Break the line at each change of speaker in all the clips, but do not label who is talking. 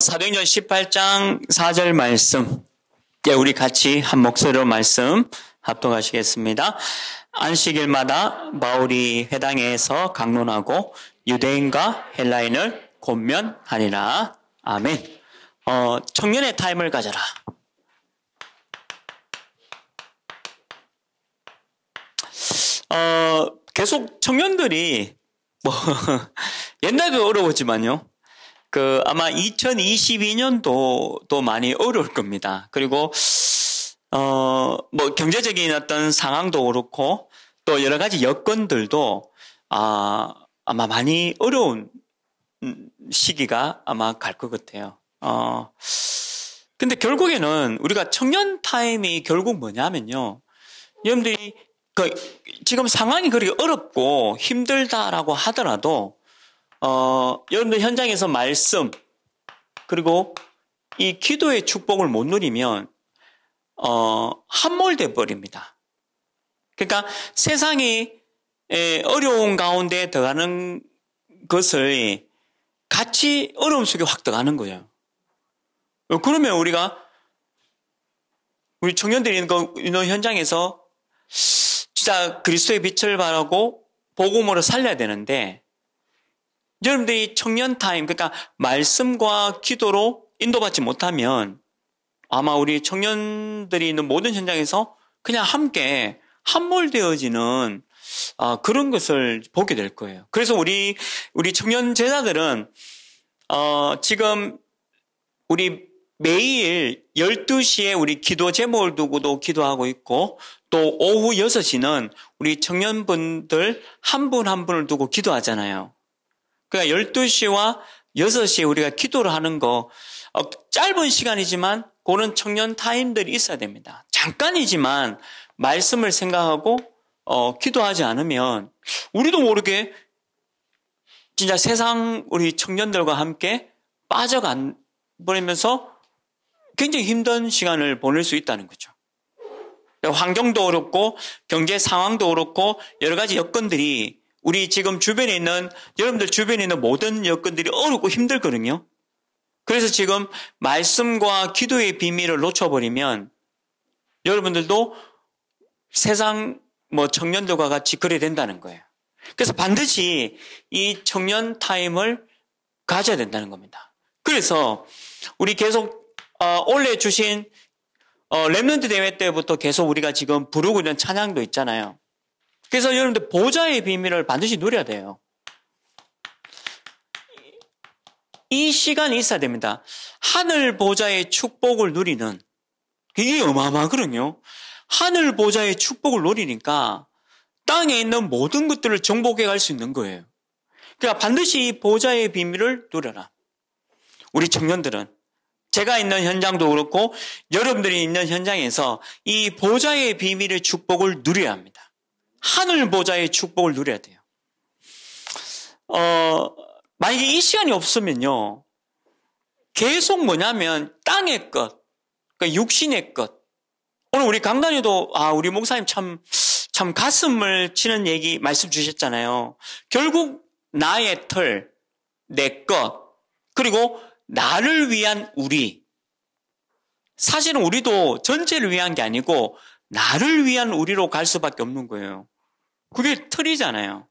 사도행전 18장 4절 말씀. 예, 우리 같이 한 목소리로 말씀 합동하시겠습니다 안식일마다 마오리 회당에서 강론하고 유대인과 헬라인을 곤면하리라. 아멘. 어, 청년의 타임을 가져라. 어, 계속 청년들이 뭐 옛날도 어려웠지만요. 그 아마 2022년도 도 많이 어려울 겁니다. 그리고 어 뭐 경제적인 어떤 상황도 그렇고 또 여러 가지 여건들도 아 아마 많이 어려운 음, 시기가 아마 갈 것 같아요. 어 근데 결국에는 우리가 청년 타임이 결국 뭐냐면요. 여러분들이 그 지금 상황이 그렇게 어렵고 힘들다라고 하더라도 어, 여러분들 현장에서 말씀 그리고 이 기도의 축복을 못 누리면 어, 함몰돼 버립니다. 그러니까 세상이 어려운 가운데 들어가는 것을 같이 어려움 속에 확 들어가는 거예요. 그러면 우리가 우리 청년들이 있는 현장에서 진짜 그리스도의 빛을 바라고 복음으로 살려야 되는데 여러분들이 청년 타임, 그러니까 말씀과 기도로 인도받지 못하면 아마 우리 청년들이 있는 모든 현장에서 그냥 함께 함몰되어지는 아, 그런 것을 보게 될 거예요. 그래서 우리 우리 청년 제자들은 어, 지금 우리 매일 12시에 우리 기도 제목을 두고도 기도하고 있고 또 오후 6시는 우리 청년분들 한 분한 한 분을 두고 기도하잖아요. 그러니까 12시와 6시에 우리가 기도를 하는 거 어, 짧은 시간이지만 그런 청년 타임들이 있어야 됩니다. 잠깐이지만 말씀을 생각하고 어, 기도하지 않으면 우리도 모르게 진짜 세상 우리 청년들과 함께 빠져간 버리면서 굉장히 힘든 시간을 보낼 수 있다는 거죠. 환경도 어렵고 경제 상황도 어렵고 여러 가지 여건들이 우리 지금 주변에 있는 여러분들 주변에 있는 모든 여건들이 어렵고 힘들거든요. 그래서 지금 말씀과 기도의 비밀을 놓쳐버리면 여러분들도 세상 뭐 청년들과 같이 그래 된다는 거예요. 그래서 반드시 이 청년 타임을 가져야 된다는 겁니다. 그래서 우리 계속 어, 올해 주신 어, 랩런트 대회 때부터 계속 우리가 지금 부르고 있는 찬양도 있잖아요. 그래서 여러분들 보좌의 비밀을 반드시 누려야 돼요. 이 시간이 있어야 됩니다. 하늘 보좌의 축복을 누리는 이게 어마어마하거든요. 하늘 보좌의 축복을 누리니까 땅에 있는 모든 것들을 정복해 갈 수 있는 거예요. 그러니까 반드시 이 보좌의 비밀을 누려라. 우리 청년들은 제가 있는 현장도 그렇고 여러분들이 있는 현장에서 이 보좌의 비밀의 축복을 누려야 합니다. 하늘 보좌의 축복을 누려야 돼요. 어, 만약에 이 시간이 없으면요. 계속 뭐냐면 땅의 것, 그러니까 육신의 것. 오늘 우리 강단에도 아, 우리 목사님 참, 참 가슴을 치는 얘기 말씀 주셨잖아요. 결국 나의 털, 내 것, 그리고 나를 위한 우리. 사실은 우리도 전체를 위한 게 아니고 나를 위한 우리로 갈 수밖에 없는 거예요. 그게 틀이잖아요.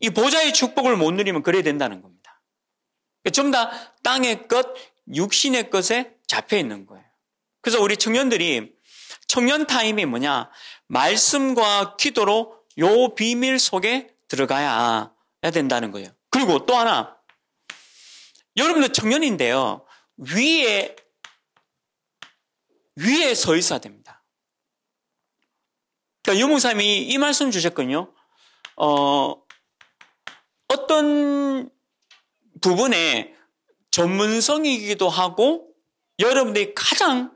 이 보좌의 축복을 못 누리면 그래야 된다는 겁니다. 좀 더 땅의 것, 육신의 것에 잡혀 있는 거예요. 그래서 우리 청년들이 청년 타임이 뭐냐? 말씀과 기도로 요 비밀 속에 들어가야 된다는 거예요. 그리고 또 하나, 여러분들 청년인데요. 위에, 위에 서 있어야 됩니다. 그러니까 유목사님이 이 말씀 주셨군요. 어, 어떤 부분에 전문성이기도 하고 여러분들이 가장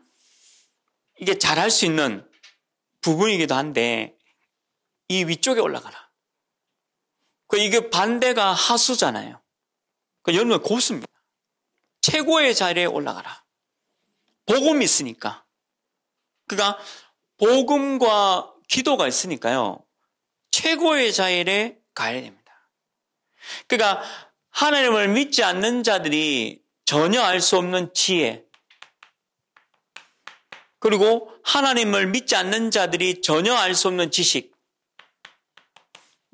이게 잘할 수 있는 부분이기도 한데 이 위쪽에 올라가라. 그 이게 반대가 하수잖아요. 그 여러분 고수입니다. 최고의 자리에 올라가라. 복음이 있으니까. 그니까 복음과 기도가 있으니까요. 최고의 자일에 가야 됩니다. 그러니까 하나님을 믿지 않는 자들이 전혀 알 수 없는 지혜 그리고 하나님을 믿지 않는 자들이 전혀 알 수 없는 지식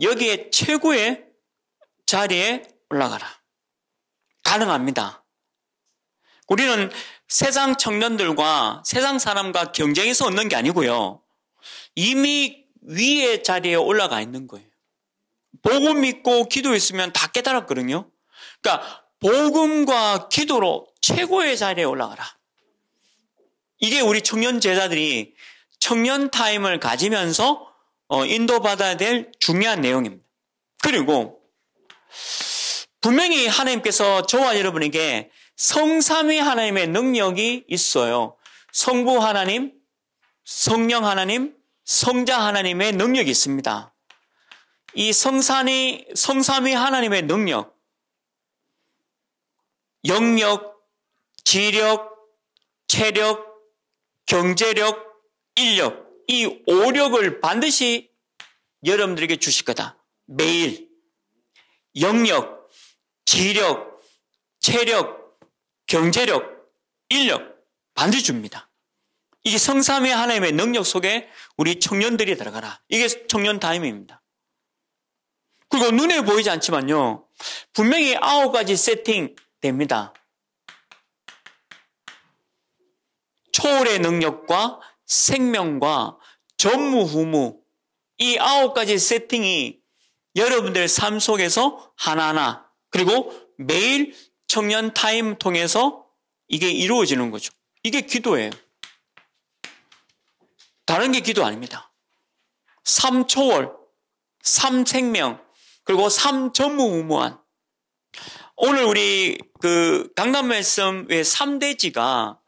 여기에 최고의 자리에 올라가라. 가능합니다. 우리는 세상 청년들과 세상 사람과 경쟁해서 얻는 게 아니고요. 이미 위의 자리에 올라가 있는 거예요. 복음 믿고 기도했으면 다 깨달았거든요. 그러니까 복음과 기도로 최고의 자리에 올라가라. 이게 우리 청년 제자들이 청년 타임을 가지면서 어, 인도받아야 될 중요한 내용입니다. 그리고 분명히 하나님께서 저와 여러분에게 성삼위 하나님의 능력이 있어요. 성부 하나님, 성령 하나님, 성자 하나님의 능력이 있습니다. 이 성산이, 성삼위 하나님의 능력, 영력, 지력, 체력, 경제력, 인력, 이 오력을 반드시 여러분들에게 주실 거다. 매일. 영력, 지력, 체력, 경제력, 인력 반드시 줍니다. 이 성삼위 하나님의 능력 속에 우리 청년들이 들어가라. 이게 청년 다임입니다. 그리고 눈에 보이지 않지만요. 분명히 아홉 가지 세팅됩니다. 초월의 능력과 생명과 전무후무 이 아홉 가지 세팅이 여러분들 삶 속에서 하나하나 그리고 매일 청년 타임 통해서 이게 이루어지는 거죠. 이게 기도예요. 다른 게 기도 아닙니다. 삼초월, 삼생명, 그리고 삼전무무한. 오늘 우리 그 강남 말씀 왜 3대지가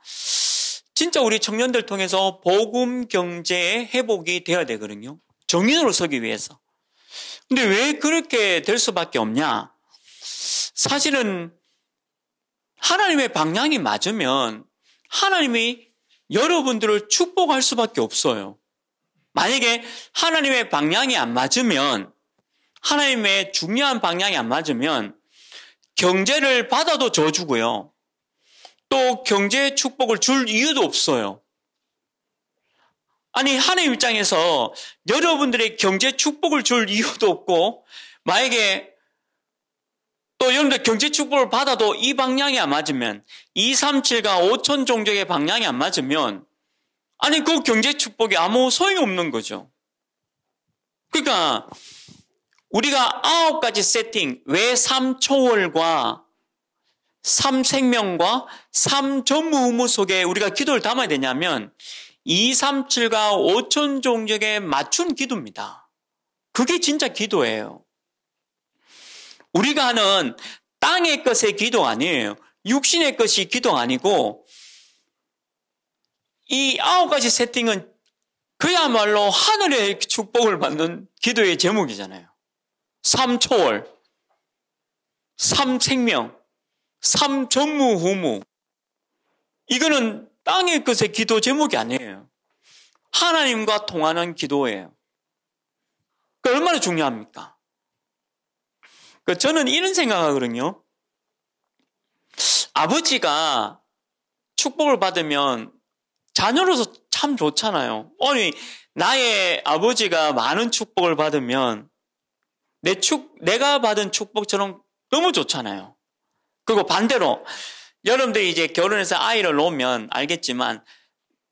진짜 우리 청년들 통해서 복음 경제의 회복이 돼야 되거든요. 정인으로 서기 위해서. 근데 왜 그렇게 될 수밖에 없냐? 사실은 하나님의 방향이 맞으면 하나님이 여러분들을 축복할 수밖에 없어요. 만약에 하나님의 방향이 안 맞으면, 하나님의 중요한 방향이 안 맞으면, 경제를 받아도 져주고요. 또경제 축복을 줄 이유도 없어요. 아니, 하나님 입장에서 여러분들의 경제 축복을 줄 이유도 없고, 만약에 또 여러분들 경제 축복을 받아도 이 방향이 안 맞으면 2, 3, 7과 5천 종족의 방향이 안 맞으면 아니 그 경제 축복이 아무 소용이 없는 거죠. 그러니까 우리가 아홉 가지 세팅 왜3초월과3생명과3전무무 속에 우리가 기도를 담아야 되냐면 2, 3, 7과 5천 종족에 맞춘 기도입니다. 그게 진짜 기도예요. 우리가 하는 땅의 것의 기도 아니에요. 육신의 것이 기도 아니고 이 아홉 가지 세팅은 그야말로 하늘의 축복을 받는 기도의 제목이잖아요. 삼초월, 삼생명, 삼전무후무. 이거는 땅의 것의 기도 제목이 아니에요. 하나님과 통하는 기도예요. 그 그러니까 얼마나 중요합니까? 그러니까 저는 이런 생각하거든요. 아버지가 축복을 받으면 자녀로서 참 좋잖아요. 아니, 나의 아버지가 많은 축복을 받으면 내 축, 내가 받은 축복처럼 너무 좋잖아요. 그리고 반대로 여러분들이 이제 결혼해서 아이를 놓으면 알겠지만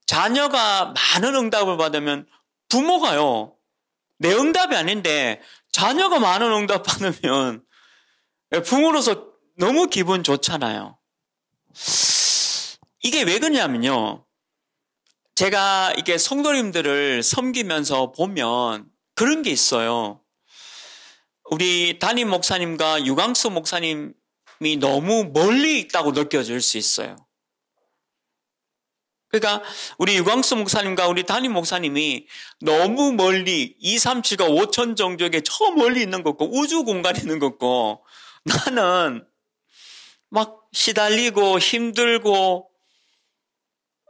자녀가 많은 응답을 받으면 부모가요. 내 응답이 아닌데 자녀가 많은 응답 받으면 부모로서 너무 기분 좋잖아요. 이게 왜 그러냐면요. 제가 이게 성도님들을 섬기면서 보면 그런 게 있어요. 우리 담임 목사님과 유광수 목사님이 너무 멀리 있다고 느껴질 수 있어요. 그러니까 우리 유광수 목사님과 우리 담임 목사님이 너무 멀리 2, 3, 7과 5천 정도에게 저 멀리 있는 것고 우주 공간에 있는 것고 나는 막 시달리고 힘들고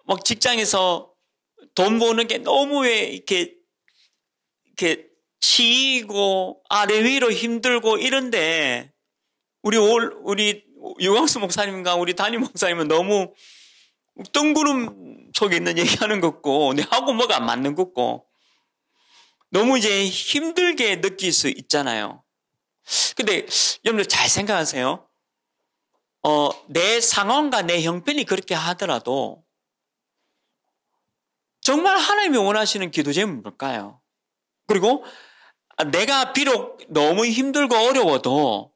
막 직장에서 돈 버는 게 너무 왜 이렇게 이렇게 치이고 아래 위로 힘들고 이런데 우리 올 우리 유광수 목사님과 우리 담임 목사님은 너무 뜬구름 속에 있는 얘기하는 것고 내하고 뭐가 안 맞는 것고 너무 이제 힘들게 느낄 수 있잖아요. 근데 여러분들 잘 생각하세요. 어, 내 상황과 내 형편이 그렇게 하더라도 정말 하나님이 원하시는 기도 제목이 뭘까요? 그리고 내가 비록 너무 힘들고 어려워도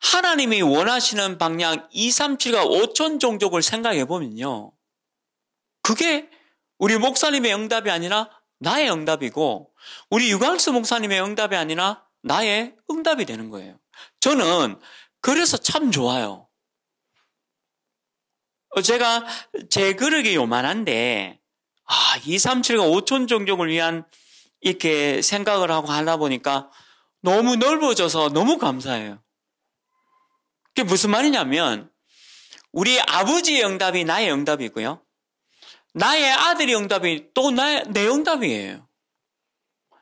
하나님이 원하시는 방향 237과 5천 종족을 생각해 보면요. 그게 우리 목사님의 응답이 아니라 나의 응답이고 우리 유광수 목사님의 응답이 아니라 나의 응답이 되는 거예요. 저는 그래서 참 좋아요. 어, 제가 제 그릇이 요만한데 아, 2 3 7 5천 종족을 위한 이렇게 생각을 하고 하다 보니까 너무 넓어져서 너무 감사해요. 그게 무슨 말이냐면 우리 아버지의 응답이 나의 응답이고요. 나의 아들의 응답이 또 나의, 내 응답이에요.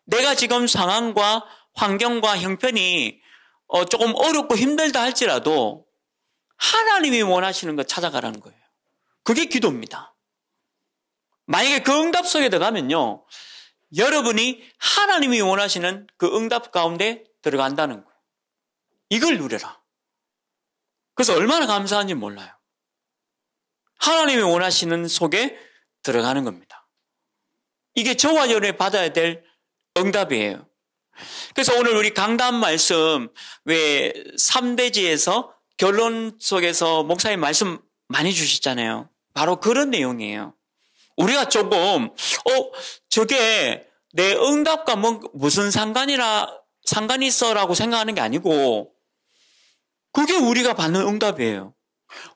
내가 지금 상황과 환경과 형편이 어, 조금 어렵고 힘들다 할지라도 하나님이 원하시는 거 찾아가라는 거예요. 그게 기도입니다. 만약에 그 응답 속에 들어가면요. 여러분이 하나님이 원하시는 그 응답 가운데 들어간다는 거예요. 이걸 누려라. 그래서 얼마나 감사한지 몰라요. 하나님이 원하시는 속에 들어가는 겁니다. 이게 저와 여러분이 받아야 될 응답이에요. 그래서 오늘 우리 강단 말씀 왜 3대지에서 결론 속에서 목사님 말씀 많이 주셨잖아요 바로 그런 내용이에요. 우리가 조금 어 저게 내 응답과 뭐 무슨 상관이라 상관이 있어라고 생각하는 게 아니고 그게 우리가 받는 응답이에요.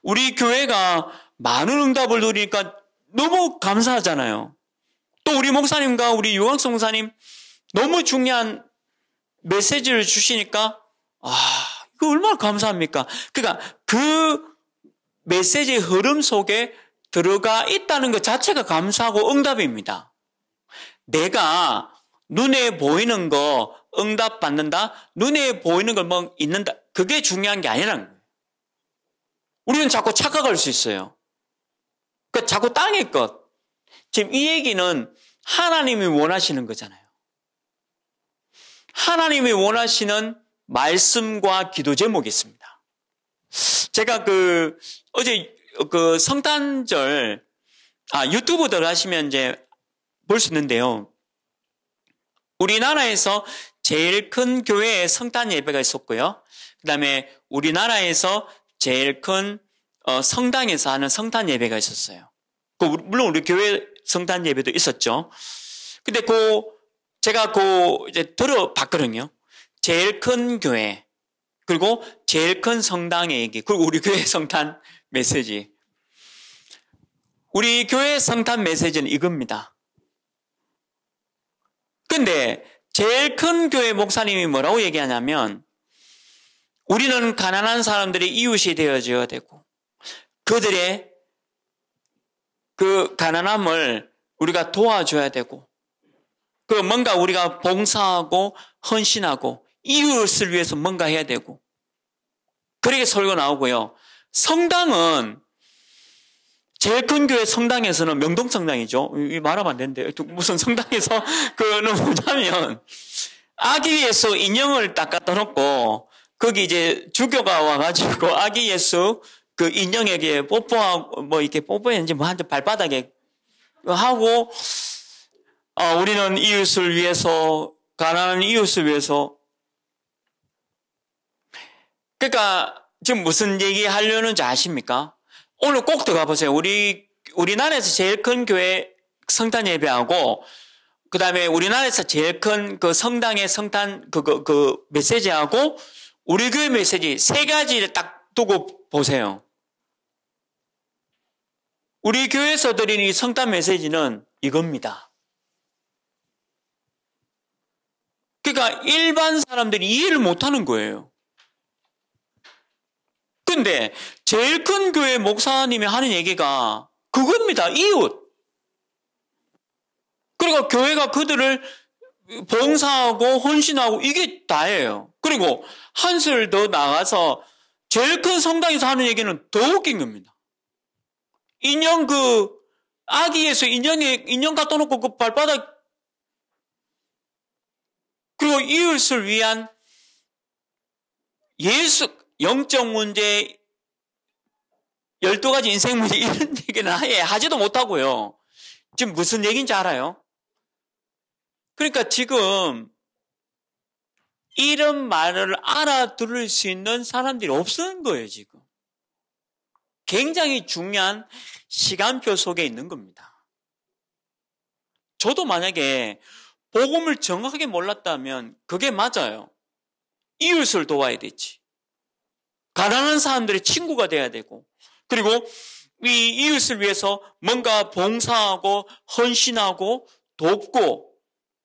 우리 교회가 많은 응답을 누리니까 너무 감사하잖아요. 또 우리 목사님과 우리 유학 성사님 목 너무 중요한 메시지를 주시니까 아 이거 얼마나 감사합니까? 그러니까 그 메시지의 흐름 속에 들어가 있다는 것 자체가 감사하고 응답입니다. 내가 눈에 보이는 거 응답 받는다, 눈에 보이는 걸 뭐 있는다, 그게 중요한 게 아니라는 거예요. 우리는 자꾸 착각할 수 있어요. 그러니까 자꾸 땅의 것. 지금 이 얘기는 하나님이 원하시는 거잖아요. 하나님이 원하시는 말씀과 기도 제목이 있습니다. 제가 그 어제 그 성탄절 아 유튜브 들어가시면 이제 볼 수 있는데요. 우리나라에서 제일 큰 교회에 성탄 예배가 있었고요. 그다음에 우리나라에서 제일 큰 어, 성당에서 하는 성탄 예배가 있었어요. 그, 물론 우리 교회 성탄 예배도 있었죠. 근데 그, 제가 그, 이제 들어봤거든요. 제일 큰 교회, 그리고 제일 큰 성당의 얘기, 그리고 우리 교회 성탄 메시지. 우리 교회 성탄 메시지는 이겁니다. 근데 제일 큰 교회 목사님이 뭐라고 얘기하냐면 우리는 가난한 사람들의 이웃이 되어져야 되고 그들의 그 가난함을 우리가 도와줘야 되고 그 뭔가 우리가 봉사하고 헌신하고 이웃을 위해서 뭔가 해야 되고 그렇게 설교 나오고요. 성당은 제일 큰 교회 성당에서는 명동 성당이죠. 말하면 안 되는데 무슨 성당에서 그는 뭐냐면 아기 예수 인형을 딱 갖다 놓고 거기 이제 주교가 와가지고 아기 예수 그 인형에게 뽀뽀하고 뭐 이렇게 뽀뽀했는지 뭐한테 발바닥에 하고 아, 우리는 이웃을 위해서 가난한 이웃을 위해서 그러니까 지금 무슨 얘기 하려는지 아십니까? 오늘 꼭 들어가 보세요. 우리 우리나라에서 제일 큰 교회 성탄 예배하고 그다음에 우리나라에서 제일 큰 그 성당의 성탄 그그 그, 그 메시지하고 우리 교회 메시지 세 가지를 딱 두고 보세요. 우리 교회에서 드린 이 성탄 메시지는 이겁니다. 그러니까 일반 사람들이 이해를 못하는 거예요. 근데 제일 큰 교회 목사님이 하는 얘기가 그겁니다. 이웃. 그리고 교회가 그들을 봉사하고 헌신하고 이게 다예요. 그리고 한술 더 나가서 제일 큰 성당에서 하는 얘기는 더 웃긴 겁니다. 인형 그 아기에서 인형에 인형 갖다 놓고 그 발바닥 그리고 이웃을 위한 예수 영적 문제 1 2 가지 인생 문제 이런 얘기는 아예 하지도 못하고요. 지금 무슨 얘기인지 알아요? 그러니까 지금 이런 말을 알아들을 수 있는 사람들이 없는 거예요, 지금. 굉장히 중요한 시간표 속에 있는 겁니다. 저도 만약에 복음을 정확하게 몰랐다면 그게 맞아요. 이웃을 도와야 되지. 가난한 사람들의 친구가 돼야 되고 그리고 이 이웃을 위해서 뭔가 봉사하고 헌신하고 돕고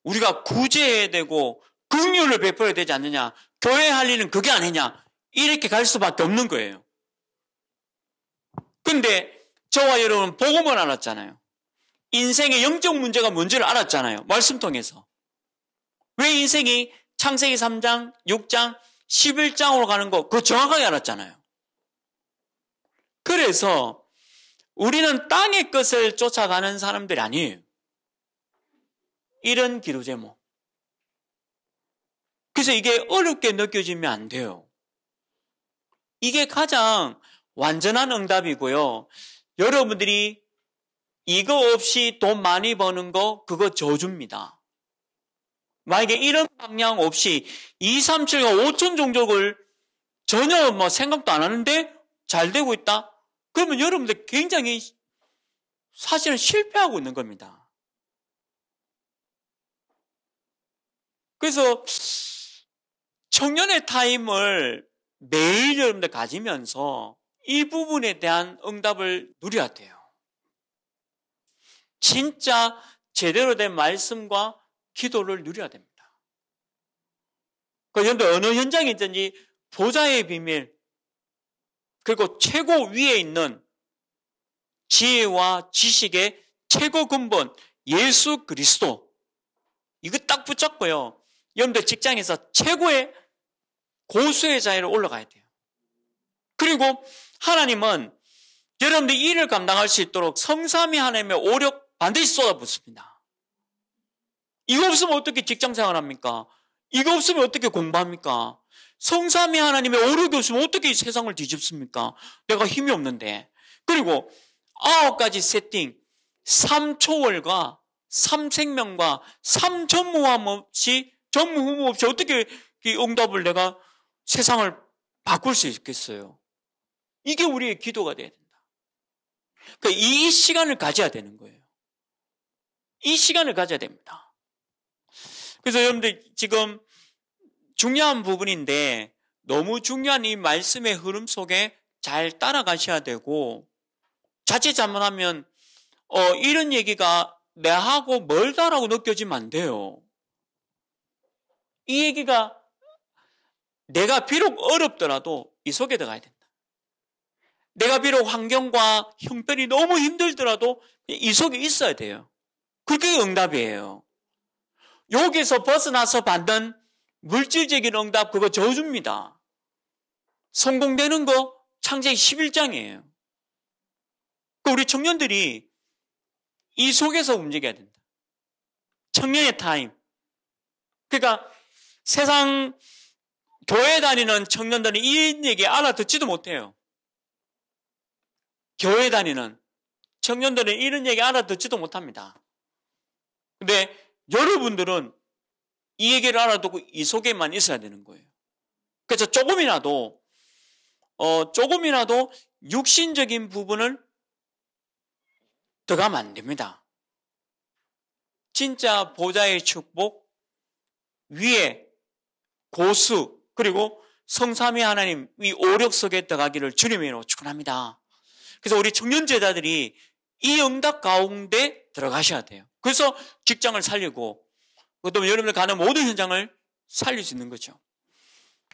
우리가 구제해야 되고 긍휼을 베풀어야 되지 않느냐 교회 할 일은 그게 아니냐 이렇게 갈 수밖에 없는 거예요. 근데 저와 여러분 복음을 알았잖아요. 인생의 영적 문제가 뭔지를 알았잖아요. 말씀 통해서. 왜 인생이 창세기 3장, 6장, 11장으로 가는 거, 그거 정확하게 알았잖아요. 그래서 우리는 땅의 것을 쫓아가는 사람들이 아니에요. 이런 기도 제목. 그래서 이게 어렵게 느껴지면 안 돼요. 이게 가장 완전한 응답이고요. 여러분들이 이거 없이 돈 많이 버는 거 그거 저주입니다. 만약에 이런 방향 없이 2, 3, 7과 5천 종족을 전혀 뭐 생각도 안 하는데 잘 되고 있다? 그러면 여러분들 굉장히 사실은 실패하고 있는 겁니다. 그래서 청년의 타임을 매일 여러분들 가지면서 이 부분에 대한 응답을 누려야 돼요. 진짜 제대로 된 말씀과 기도를 누려야 됩니다. 그런데 어느 현장에 있든지 보좌의 비밀 그리고 최고 위에 있는 지혜와 지식의 최고 근본 예수 그리스도 이거 딱 붙잡고요. 여러분들 직장에서 최고의 고수의 자리로 올라가야 돼요. 그리고 하나님은 여러분들이 일을 감당할 수 있도록 성삼이 하나님의 오력 반드시 쏟아붓습니다. 이거 없으면 어떻게 직장생활 합니까? 이거 없으면 어떻게 공부합니까? 성삼이 하나님의 오력이 없으면 어떻게 세상을 뒤집습니까? 내가 힘이 없는데. 그리고 아홉 가지 세팅, 삼초월과 삼생명과 삼전무함 없이 전무후무 없이 어떻게 응답을 내가 세상을 바꿀 수 있겠어요? 이게 우리의 기도가 돼야 된다. 그러니까 이 시간을 가져야 되는 거예요. 이 시간을 가져야 됩니다. 그래서 여러분들 지금 중요한 부분인데 너무 중요한 이 말씀의 흐름 속에 잘 따라가셔야 되고 자칫 잘못하면 어 이런 얘기가 내하고 멀다라고 느껴지면 안 돼요. 이 얘기가 내가 비록 어렵더라도 이 속에 들어가야 된다. 내가 비록 환경과 형편이 너무 힘들더라도 이 속에 있어야 돼요. 그게 응답이에요. 여기서 벗어나서 받는 물질적인 응답 그거 저주입니다. 성공되는 거창세 11장이에요. 그 우리 청년들이 이 속에서 움직여야 된다. 청년의 타임. 그러니까 세상 교회 다니는 청년들은 이 얘기 알아듣지도 못해요. 교회 다니는 청년들은 이런 얘기 알아듣지도 못합니다. 근데 여러분들은 이 얘기를 알아듣고 이 속에만 있어야 되는 거예요. 그래서 조금이라도 어 조금이라도 육신적인 부분을 들어가면 안 됩니다. 진짜 보좌의 축복 위에 고수 그리고 성삼위 하나님 이 오력 속에 들어가기를 주님으로 축원합니다. 그래서 우리 청년 제자들이 이 응답 가운데 들어가셔야 돼요. 그래서 직장을 살리고 또 여러분들 가는 모든 현장을 살릴 수 있는 거죠.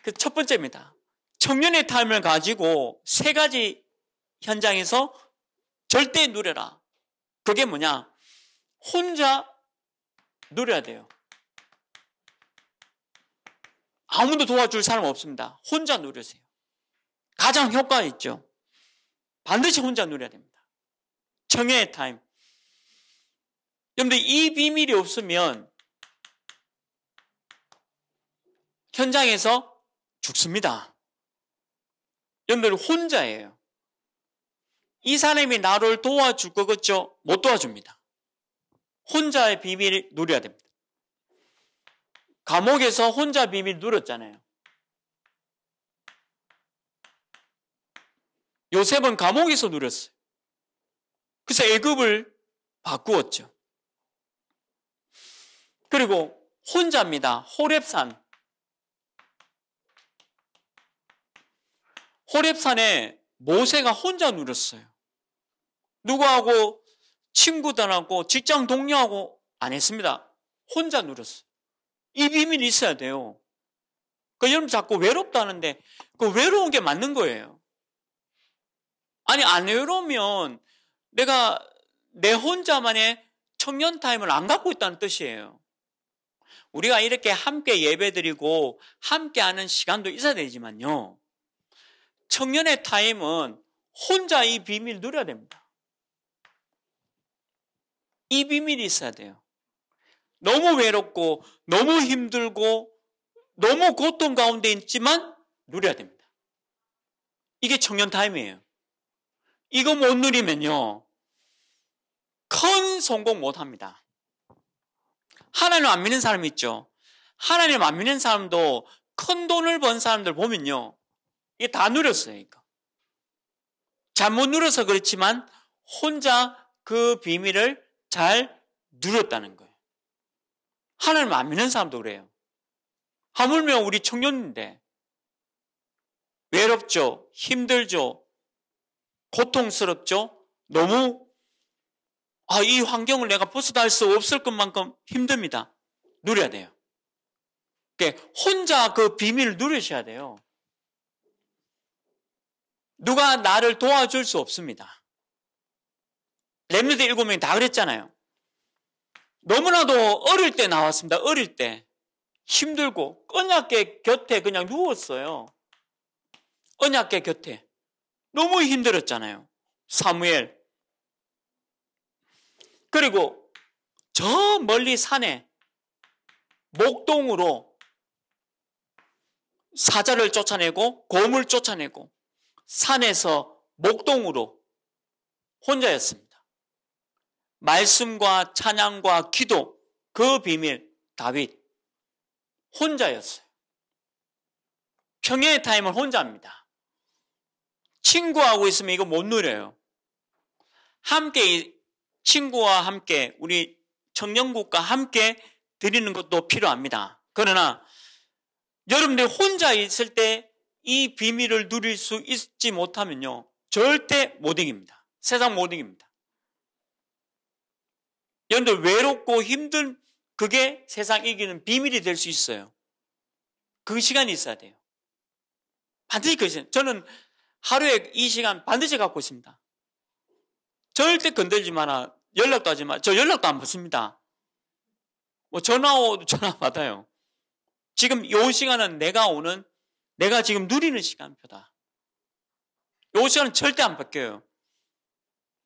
그 첫 번째입니다. 청년의 타 삶을 가지고 세 가지 현장에서 절대 누려라. 그게 뭐냐? 혼자 누려야 돼요. 아무도 도와줄 사람 없습니다. 혼자 누르세요. 가장 효과가 있죠. 반드시 혼자 누려야 됩니다. 정해의 타임. 여러분들 이 비밀이 없으면 현장에서 죽습니다. 여러분들 혼자예요. 이 사람이 나를 도와줄 거겠죠? 그렇죠? 못 도와줍니다. 혼자의 비밀을 누려야 됩니다. 감옥에서 혼자 비밀 누렸잖아요. 요셉은 감옥에서 누렸어요. 그래서 애급을 바꾸었죠. 그리고 혼자입니다. 호랩산. 호랩산에 모세가 혼자 누렸어요. 누구하고 친구들하고 직장 동료하고 안 했습니다. 혼자 누렸어요. 이 비밀이 있어야 돼요. 그 여러분 자꾸 외롭다는데 그 외로운 게 맞는 거예요. 아니, 안 외로우면 내가 내 혼자만의 청년 타임을 안 갖고 있다는 뜻이에요. 우리가 이렇게 함께 예배 드리고 함께 하는 시간도 있어야 되지만요. 청년의 타임은 혼자 이 비밀 누려야 됩니다. 이 비밀이 있어야 돼요. 너무 외롭고, 너무 힘들고, 너무 고통 가운데 있지만 누려야 됩니다. 이게 청년 타임이에요. 이거 못 누리면요. 큰 성공 못 합니다. 하나님 안 믿는 사람이 있죠. 하나님 안 믿는 사람도 큰 돈을 번 사람들 보면요. 이게 다 누렸어요. 그러니까. 잘못 누려서 그렇지만 혼자 그 비밀을 잘 누렸다는 거예요. 하나님 안 믿는 사람도 그래요. 하물며 우리 청년인데 외롭죠. 힘들죠. 고통스럽죠? 너무 아, 이 환경을 내가 벗어날 수 없을 것만큼 힘듭니다. 누려야 돼요. 그러니까 혼자 그 비밀을 누리셔야 돼요. 누가 나를 도와줄 수 없습니다. 렘드드 일곱 명이 다 그랬잖아요. 너무나도 어릴 때 나왔습니다. 어릴 때. 힘들고, 언약계 곁에 그냥 누웠어요. 언약계 곁에. 너무 힘들었잖아요. 사무엘. 그리고 저 멀리 산에 목동으로 사자를 쫓아내고 곰을 쫓아내고 산에서 목동으로 혼자였습니다. 말씀과 찬양과 기도 그 비밀 다윗 혼자였어요. 평의 타임을 혼자 합니다. 친구하고 있으면 이거 못 누려요. 함께 친구와 함께 우리 청년국과 함께 드리는 것도 필요합니다. 그러나 여러분들이 혼자 있을 때 이 비밀을 누릴 수 있지 못하면요. 절대 못 이깁니다. 세상 못 이깁니다. 여러분들 외롭고 힘든 그게 세상 이기는 비밀이 될 수 있어요. 그 시간이 있어야 돼요. 반드시 그 시간. 저는 하루에 이 시간 반드시 갖고 있습니다. 절대 건들지 마라. 연락도 하지 마. 저 연락도 안 받습니다. 뭐 전화 오 전화 받아요. 지금 요 시간은 내가 오는 내가 지금 누리는 시간표다. 요 시간은 절대 안 바뀌어요.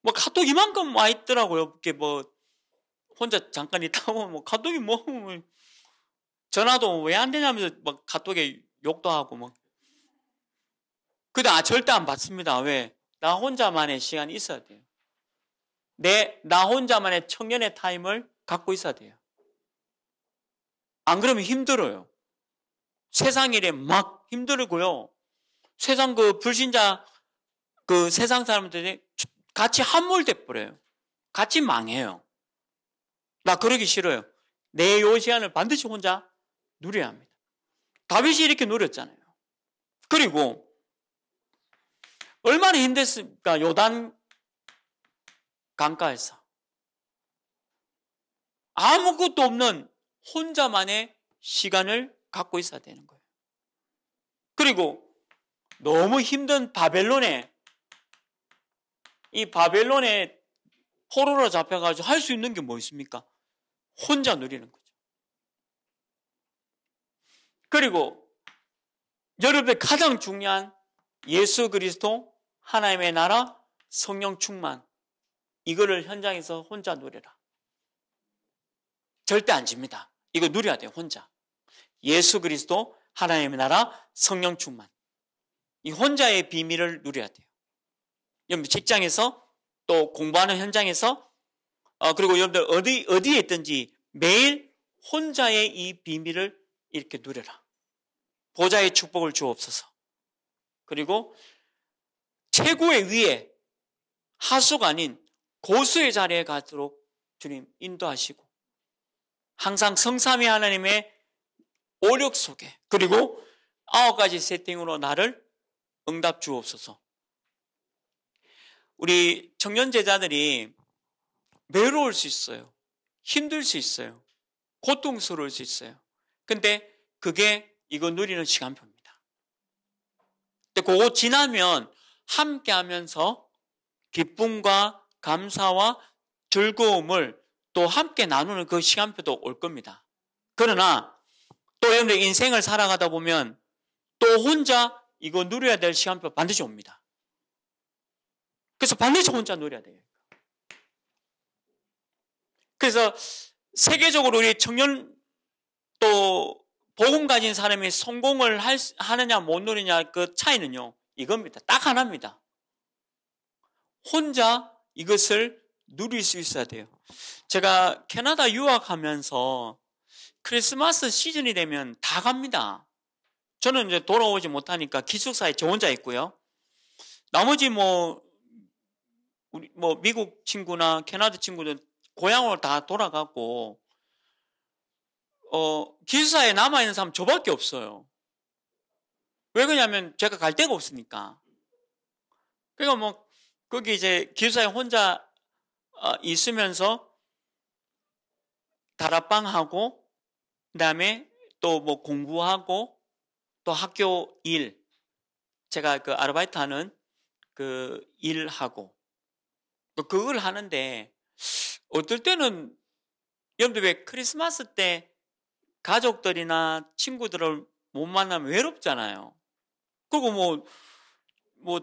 뭐 카톡 이만큼 와 있더라고요. 이렇게 뭐 혼자 잠깐 있다 보면 뭐 카톡이 뭐, 뭐 전화도 왜 안 되냐면서 막 카톡에 욕도 하고 막 뭐 근데 아, 절대 안 받습니다. 왜? 나 혼자만의 시간이 있어야 돼요. 내, 나 혼자만의 청년의 타임을 갖고 있어야 돼요. 안 그러면 힘들어요. 세상 일에 막 힘들고요. 세상 그 불신자, 그 세상 사람들이 같이 함몰돼 버려요. 같이 망해요. 나 그러기 싫어요. 내 요 시간을 반드시 혼자 누려야 합니다. 다윗이 이렇게 누렸잖아요. 그리고 얼마나 힘들었습니까? 요단 강가에서. 아무것도 없는 혼자만의 시간을 갖고 있어야 되는 거예요. 그리고 너무 힘든 바벨론에 이 바벨론에 포로로 잡혀가지고 할 수 있는 게 뭐 있습니까? 혼자 누리는 거죠. 그리고 여러분의 가장 중요한 예수 그리스도 하나님의 나라, 성령 충만. 이거를 현장에서 혼자 누려라 절대 안 집니다. 이거 누려야 돼요, 혼자. 예수 그리스도, 하나님의 나라, 성령 충만. 이 혼자의 비밀을 누려야 돼요. 여러분, 직장에서 또 공부하는 현장에서 어, 그리고 여러분들 어디, 어디에 있든지 매일 혼자의 이 비밀을 이렇게 누려라. 보좌의 축복을 주옵소서. 그리고 최고의 위에 하수가 아닌 고수의 자리에 가도록 주님 인도하시고 항상 성삼위 하나님의 오력 속에 그리고 아홉 가지 세팅으로 나를 응답 주옵소서. 우리 청년 제자들이 외로울 수 있어요. 힘들 수 있어요. 고통스러울 수 있어요. 근데 그게 이거 누리는 시간표입니다. 근데 그거 지나면 함께 하면서 기쁨과 감사와 즐거움을 또 함께 나누는 그 시간표도 올 겁니다. 그러나 또 여러분의 인생을 살아가다 보면 또 혼자 이거 누려야 될 시간표 반드시 옵니다. 그래서 반드시 혼자 누려야 돼요. 그래서 세계적으로 우리 청년 또 복음 가진 사람이 성공을 할, 하느냐 못 누리냐 그 차이는요. 이겁니다. 딱 하나입니다. 혼자 이것을 누릴 수 있어야 돼요. 제가 캐나다 유학하면서 크리스마스 시즌이 되면 다 갑니다. 저는 이제 돌아오지 못하니까 기숙사에 저 혼자 있고요. 나머지 뭐, 우리 뭐 미국 친구나 캐나다 친구들 고향으로 다 돌아가고, 어, 기숙사에 남아있는 사람 저밖에 없어요. 왜 그러냐면 제가 갈 데가 없으니까. 그러니까 뭐 거기 이제 기숙사에 혼자 어, 있으면서 다락방하고 그다음에 또 뭐 공부하고 또 학교 일 제가 그 아르바이트 하는 그 일하고 그걸 하는데 어떨 때는 여러분들 왜 크리스마스 때 가족들이나 친구들을 못 만나면 외롭잖아요. 그리고 뭐, 뭐,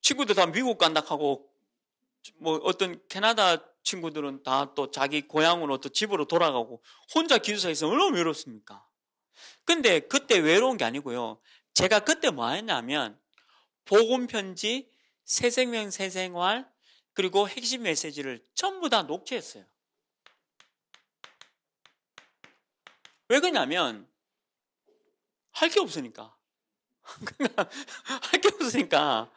친구들 다 미국 간다 하고, 뭐 어떤 캐나다 친구들은 다 또 자기 고향으로 또 집으로 돌아가고, 혼자 기숙사에서 얼마나 외롭습니까? 근데 그때 외로운 게 아니고요. 제가 그때 뭐 했냐면, 복음편지, 새생명, 새생활, 그리고 핵심 메시지를 전부 다 녹취했어요. 왜 그러냐면, 할 게 없으니까. 그냥 그러니까 할 게 없으니까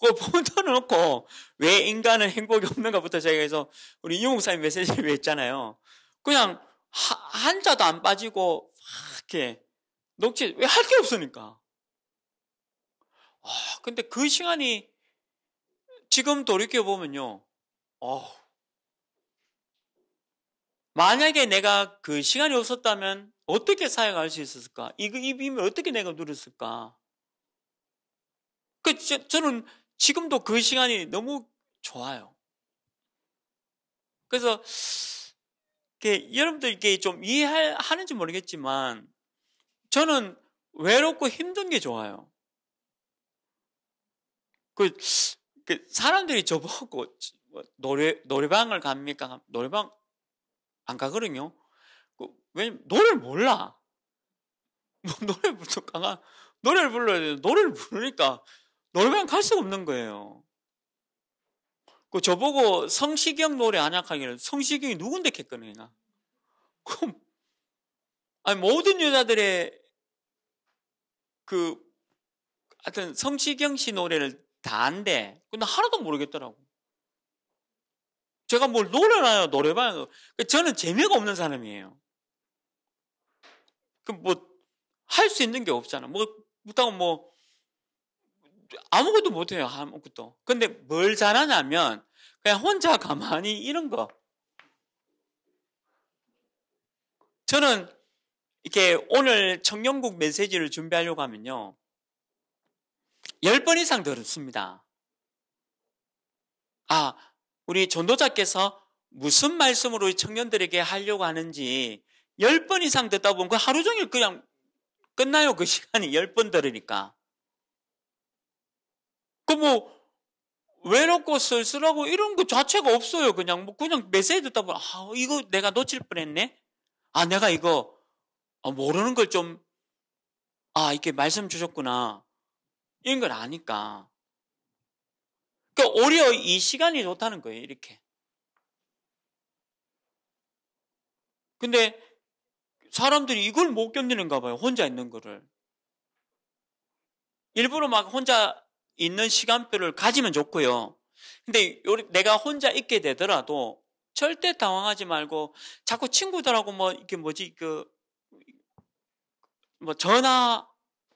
그 포인트를 놓고 왜 인간은 행복이 없는가부터 저희가 해서 우리 이용사님 메시지를왜 있잖아요. 그냥 한자도 안 빠지고 막 이렇게 녹지 왜할 게 없으니까. 아 근데 그 시간이 지금 돌이켜 보면요. 어 만약에 내가 그 시간이 없었다면 어떻게 사역할 수 있었을까? 이, 거이 빔을 어떻게 내가 누렸을까? 그 저는 지금도 그 시간이 너무 좋아요. 그래서 여러분들 이게 좀 이해하는지 모르겠지만 저는 외롭고 힘든 게 좋아요. 그, 그 사람들이 저보고 노래 노래방을 갑니까? 노래방 안 가거든요. 그, 왜냐면 노래를 몰라. 뭐 노래 부르니까 노래를 불러야 돼. 노래를 부르니까 노래 그냥 갈 수가 없는 거예요. 그 저보고 성시경 노래 안약하기를 성시경이 누군데 했거든요. 그럼 아니 모든 여자들의 그 하여튼 성시경 씨 노래를 다 안데 근데 하나도 모르겠더라고. 제가 뭘 노래를 하요 노래방에서 그러니까 저는 재미가 없는 사람이에요. 그뭐할 수 있는 게 없잖아. 뭐 그렇다고 뭐 아무것도 못해요. 아무것도. 근데 뭘 잘하냐면 그냥 혼자 가만히 이런 거. 저는 이렇게 오늘 청년국 메시지를 준비하려고 하면요. 10번 이상 들었습니다. 아, 우리 전도자께서 무슨 말씀으로 청년들에게 하려고 하는지 10번 이상 듣다 보면 그 하루 종일 그냥 끝나요. 그 시간이 10번 들으니까. 뭐 외롭고 쓸쓸하고 이런 것 자체가 없어요. 그냥 뭐 그냥 메시지 듣다 보면 아 이거 내가 놓칠 뻔했네. 아 내가 이거 아, 모르는 걸 좀 아 이렇게 말씀 주셨구나 이런 걸 아니까. 그러니까 오히려 이 시간이 좋다는 거예요. 이렇게. 근데 사람들이 이걸 못 견디는가 봐요. 혼자 있는 거를. 일부러 막 혼자 있는 시간표를 가지면 좋고요. 근데 내가 혼자 있게 되더라도 절대 당황하지 말고 자꾸 친구들하고 뭐 이게 뭐지 그 뭐 전화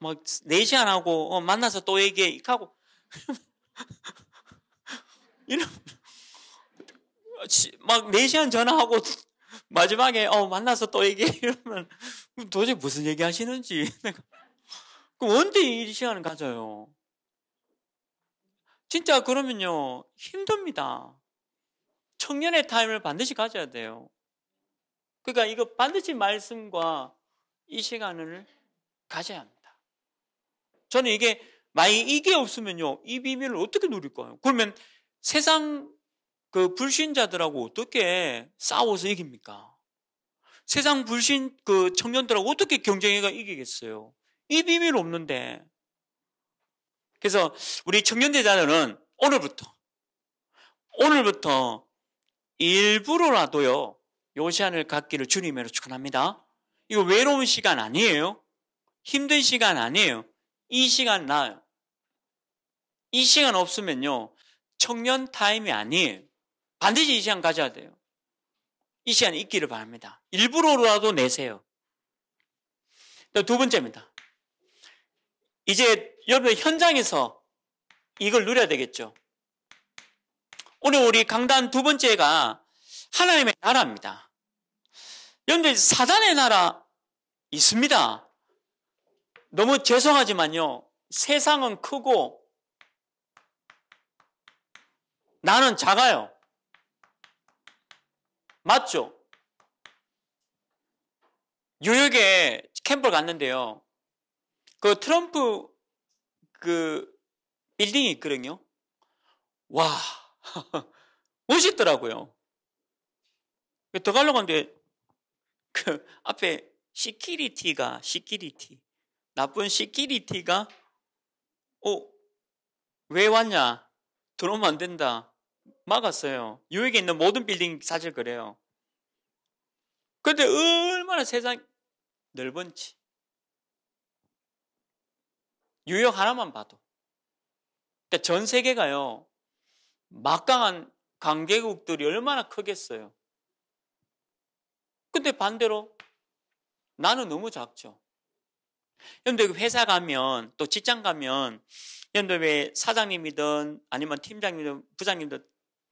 뭐내시간 네 하고 어 만나서 또얘기 하고 이런 막 4시간 전화하고 마지막에 어 만나서 또 얘기해 이러면 도대체 무슨 얘기 하시는지 그럼 언제 이 시간을 가져요? 진짜 그러면요, 힘듭니다. 청년의 타임을 반드시 가져야 돼요. 그러니까 이거 반드시 말씀과 이 시간을 가져야 합니다. 저는 이게, 만약 이게 없으면요, 이 비밀을 어떻게 누릴거예요 그러면 세상 그 불신자들하고 어떻게 싸워서 이깁니까? 세상 불신 그 청년들하고 어떻게 경쟁해가 이기겠어요? 이 비밀 없는데 그래서 우리 청년대자녀는 오늘부터, 오늘부터 일부러라도요, 요 시간을 갖기를 주님으로 축원합니다 이거 외로운 시간 아니에요. 힘든 시간 아니에요. 이 시간 나요. 이 시간 없으면요, 청년 타임이 아니에요. 반드시 이 시간 가져야 돼요. 이 시간 있기를 바랍니다. 일부러라도 내세요. 두 번째입니다. 이제 여러분 현장에서 이걸 누려야 되겠죠. 오늘 우리 강단 두 번째가 하나님의 나라입니다. 여러분 사단의 나라 있습니다. 너무 죄송하지만요. 세상은 크고 나는 작아요. 맞죠? 뉴욕에 캠프를 갔는데요. 그 트럼프 그 빌딩이 있거든요. 와, 멋있더라고요. 그 더 가려고 하는데, 그 앞에 시키리티가, 시키리티. 나쁜 시키리티가, 어, 왜 왔냐? 들어오면 안 된다. 막았어요. 유역에 있는 모든 빌딩 사실 그래요. 근데 얼마나 세상 넓은지. 뉴욕 하나만 봐도. 그러니까 전 세계가요, 막강한 강대국들이 얼마나 크겠어요. 근데 반대로 나는 너무 작죠. 여러분들 회사 가면 또 직장 가면 여러분들 왜 사장님이든 아니면 팀장님이든 부장님이든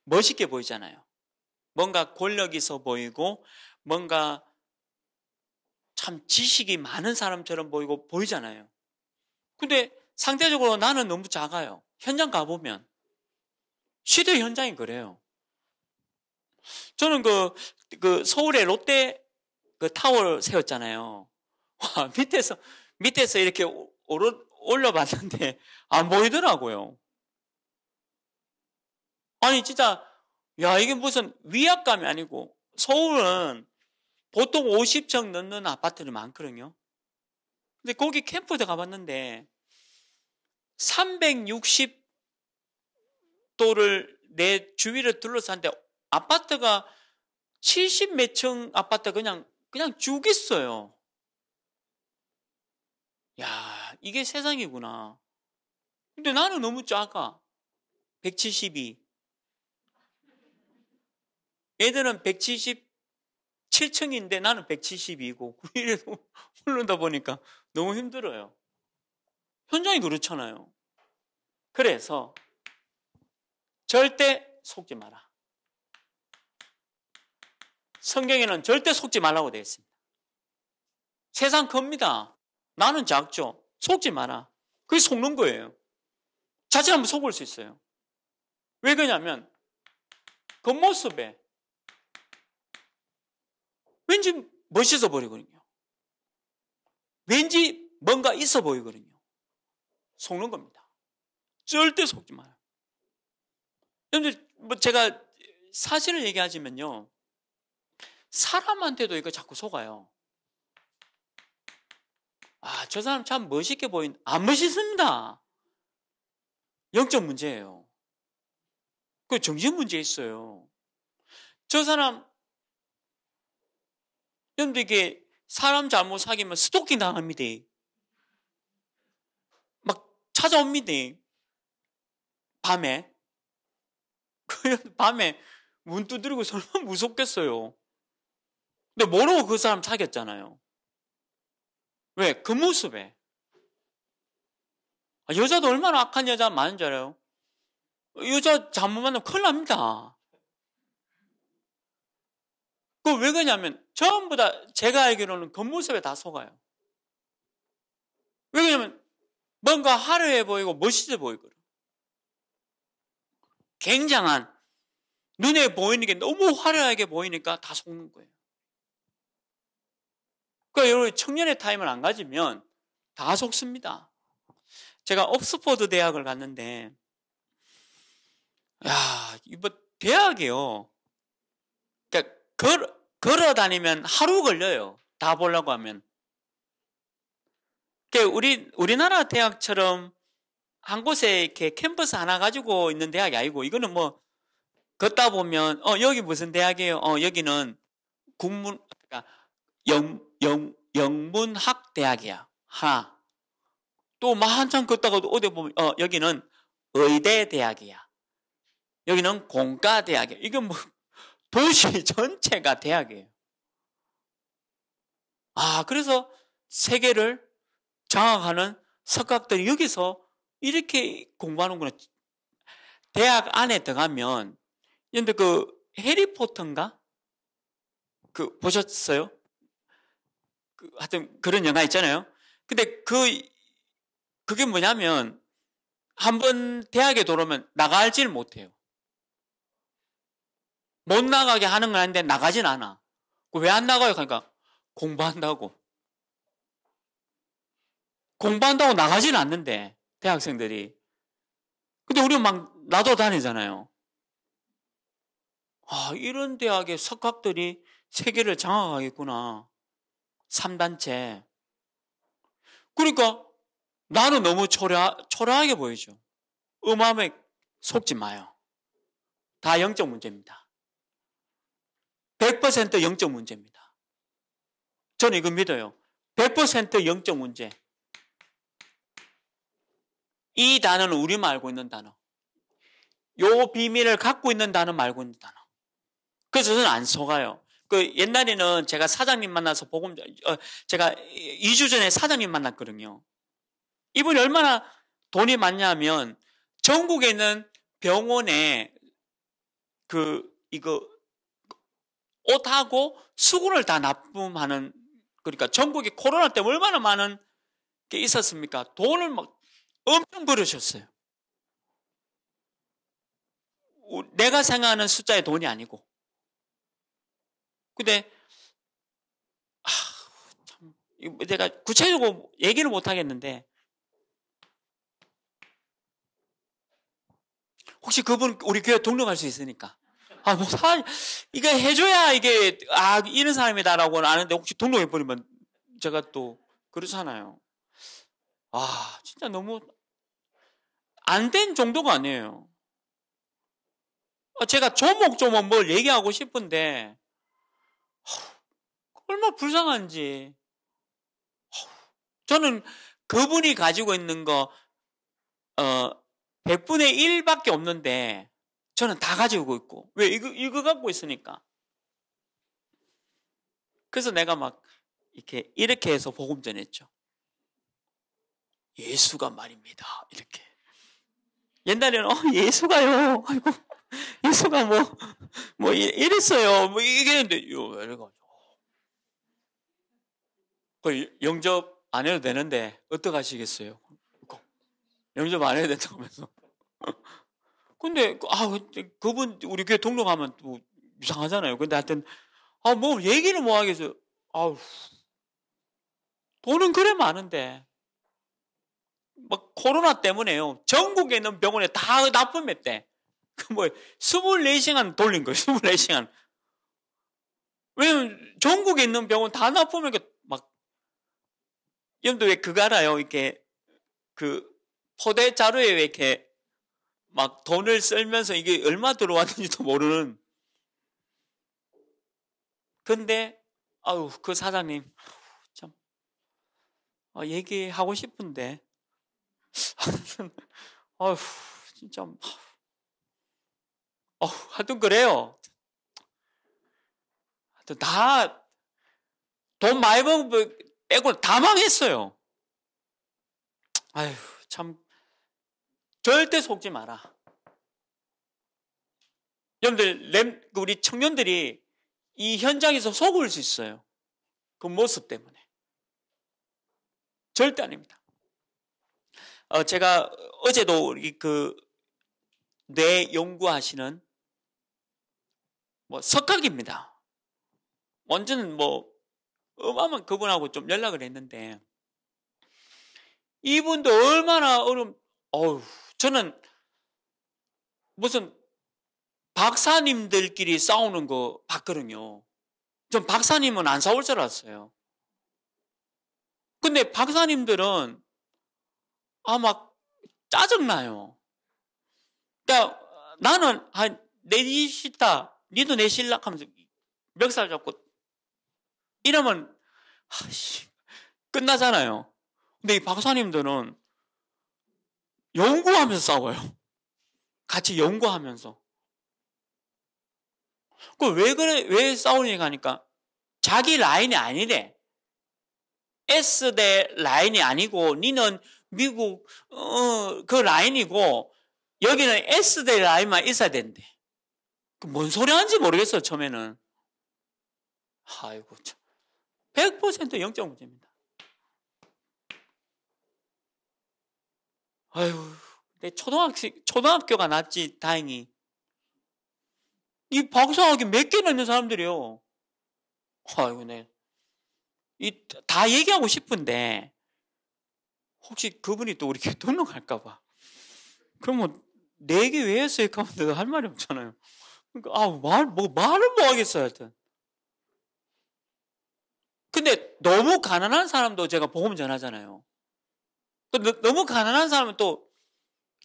멋있게 보이잖아요. 뭔가 권력이 있어 보이고 뭔가 참 지식이 많은 사람처럼 보이고 보이잖아요. 근데 상대적으로 나는 너무 작아요. 현장 가보면. 시대 현장이 그래요. 저는 그, 그 서울에 롯데 그 타월 세웠잖아요. 와, 밑에서, 밑에서 이렇게 오르, 올려봤는데 안 보이더라고요. 아니, 진짜, 야, 이게 무슨 위압감이 아니고 서울은 보통 50층 넘는 아파트는 많거든요. 근데 거기 캠프 에어가봤는데 360도를 내 주위를 둘러싼데 아파트가 70몇 층 아파트 그냥 그냥 쭉 있어요. 야, 이게 세상이구나. 근데 나는 너무 작아. 172. 애들은 177층인데 나는 172고. 이 이래서 흐른다 보니까 너무 힘들어요. 현장이 그렇잖아요. 그래서 절대 속지 마라. 성경에는 절대 속지 말라고 되어 있습니다. 세상 겁니다. 나는 작죠. 속지 마라. 그게 속는 거예요. 자칫 한번 속을 수 있어요. 왜 그러냐면 겉모습에 왠지 멋있어 버리거든요. 왠지 뭔가 있어 보이거든요. 속는 겁니다. 절대 속지 마요. 여러분, 뭐 제가 사실을 얘기하지만요. 사람한테도 이거 자꾸 속아요. 아, 저 사람 참 멋있게 보인, 안 멋있습니다. 영적 문제예요. 그 정신 문제 있어요. 저 사람, 여러분들 이게 사람 잘못 사귀면 스토킹 당합니다. 막 찾아옵니다. 밤에. 밤에 문 두드리고 설마 무섭겠어요. 근데 모르고 그 사람 사귀었잖아요. 왜? 그 모습에. 아, 여자도 얼마나 악한 여자 많은 줄 알아요? 여자 잘못 만나면 큰일 납니다. 그왜 그러냐면 전부 다 제가 알기로는 겉모습에 다 속아요. 왜 그러냐면 뭔가 화려해 보이고 멋있어 보이거든. 굉장한 눈에 보이는 게 너무 화려하게 보이니까 다 속는 거예요. 그러니까 여러분 청년의 타임을 안 가지면 다 속습니다. 제가 옥스퍼드 대학을 갔는데 야, 이거 대학이요. 그러니까 걸, 걸어 다니면 하루 걸려요. 다 보려고 하면. 우리, 우리나라 대학처럼 한 곳에 이렇게 캠퍼스 하나 가지고 있는 대학이 아니고, 이거는 뭐, 걷다 보면, 어, 여기 무슨 대학이에요? 어, 여기는 국문, 그러니까 영, 영, 영문학 대학이야. 하나. 또막 한참 걷다가도 어디 보면, 어, 여기는 의대 대학이야. 여기는 공과 대학이야. 이건 뭐, 도시 전체가 대학이에요. 아, 그래서 세계를 장악하는 석각들이 여기서 이렇게 공부하는구나. 대학 안에 들어가면, 근데 그 해리포터인가? 그, 보셨어요? 그, 하여튼 그런 영화 있잖아요. 근데 그, 그게 뭐냐면, 한번 대학에 들어오면 나갈질 못해요. 못 나가게 하는 건 아닌데 나가진 않아. 왜 안 나가요? 그러니까 공부한다고. 공부한다고 나가진 않는데 대학생들이. 근데 우리는 막 나도 다니잖아요. 아, 이런 대학의 석학들이 세계를 장악하겠구나. 3단체. 그러니까 나는 너무 초라, 초라하게 보이죠. 음함에 속지 마요. 다 영적 문제입니다. 100% 영적 문제입니다. 저는 이거 믿어요. 100% 영적 문제. 이 단어는 우리만 알고 있는 단어. 요 비밀을 갖고 있는 단어말고 있는 단어. 그래서 저는 안 속아요. 그 옛날에는 제가 사장님 만나서 복음 어, 제가 2주 전에 사장님 만났거든요. 이분이 얼마나 돈이 많냐면 전국에 있는 병원에 그 이거 옷하고 수건을 다 납품하는 그러니까 전국에 코로나 때문에 얼마나 많은 게 있었습니까? 돈을 막 엄청 벌으셨어요 내가 생각하는 숫자의 돈이 아니고. 근데 아, 참 내가 구체적으로 얘기를 못 하겠는데 혹시 그분 우리 교회 동료갈 수 있으니까 아, 목사, 뭐 이거 해줘야 이게, 아, 이런 사람이다라고는 아는데 혹시 등록해버리면 제가 또그러잖아요 아, 진짜 너무 안 된 정도가 아니에요. 아, 제가 조목조목 뭘 얘기하고 싶은데, 얼마나 불쌍한지. 저는 그분이 가지고 있는 거, 어, 100분의 1밖에 없는데, 저는 다 가지고 있고. 왜? 이거, 이거 갖고 있으니까. 그래서 내가 막 이렇게, 이렇게 해서 복음 전했죠. 예수가 말입니다. 이렇게. 옛날에는, 어, 예수가요. 아이고, 예수가 뭐, 뭐, 이랬어요. 뭐, 이랬는데, 요, 이래가지고. 그 영접 안 해도 되는데, 어떡하시겠어요? 그 영접 안 해도 된다고 하면서. 근데 그, 아 그분 우리 교회 동료 가면 또 이상하잖아요. 근데 하여튼 아 뭐얘기는뭐하겠어 아우 돈은 그래 많은데 막 코로나 때문에요. 전국에 있는 병원에 다 납품했대. 그뭐 24시간 돌린 거예요. 24시간. 왜냐면 전국에 있는 병원 다 납품해 그 막 여러분들 왜 그거 알아요? 이렇게 그 포대 자루에 왜 이렇게 막 돈을 쓸면서 이게 얼마 들어왔는지도 모르는. 근데, 아유, 그 사장님, 참, 아, 얘기하고 싶은데. 아휴, 진짜, 어, 하여튼 그래요. 하여튼 다, 돈 많이 벌고 빼고 다 망했어요. 아휴, 참, 절대 속지 마라. 여러분들, 그 우리 청년들이 이 현장에서 속을 수 있어요. 그 모습 때문에. 절대 아닙니다. 어, 제가 어제도 우리 그뇌 연구하시는 뭐 석학입니다. 완전 뭐 어마어마한 그분하고 좀 연락을 했는데 이분도 얼마나 어려움, 어휴, 저는 무슨 박사님들끼리 싸우는 거 봤거든요. 전 박사님은 안 싸울 줄 알았어요. 근데 박사님들은 아마 짜증나요. 그러니까 나는 내내 싫다. 니도 내 싫라 하면서 멱살 잡고 이러면 하씨 아, 끝나잖아요. 근데 이 박사님들은 연구하면서 싸워요. 같이 연구하면서. 그왜 그래, 왜싸우느가니까 자기 라인이 아니래. S대 라인이 아니고 니는 미국 어, 그 라인이고 여기는 S대 라인만 있어야 된대. 뭔 소리 하는지 모르겠어 처음에는. 아이고 참. 100% 영적 문제입니다. 아유, 내 초등학생, 초등학교가 낫지, 다행히. 이 박사학위 몇 개나 있는 사람들이요. 아유 네. 이, 다 얘기하고 싶은데, 혹시 그분이 또 우리 교통론갈까봐. 그러면, 내게 왜 했어요? 하면 내가 할 말이 없잖아요. 그러니까, 아, 말, 뭐, 말은 뭐 하겠어요, 하여튼. 근데 너무 가난한 사람도 제가 보험 전하잖아요. 또 너무 가난한 사람은 또,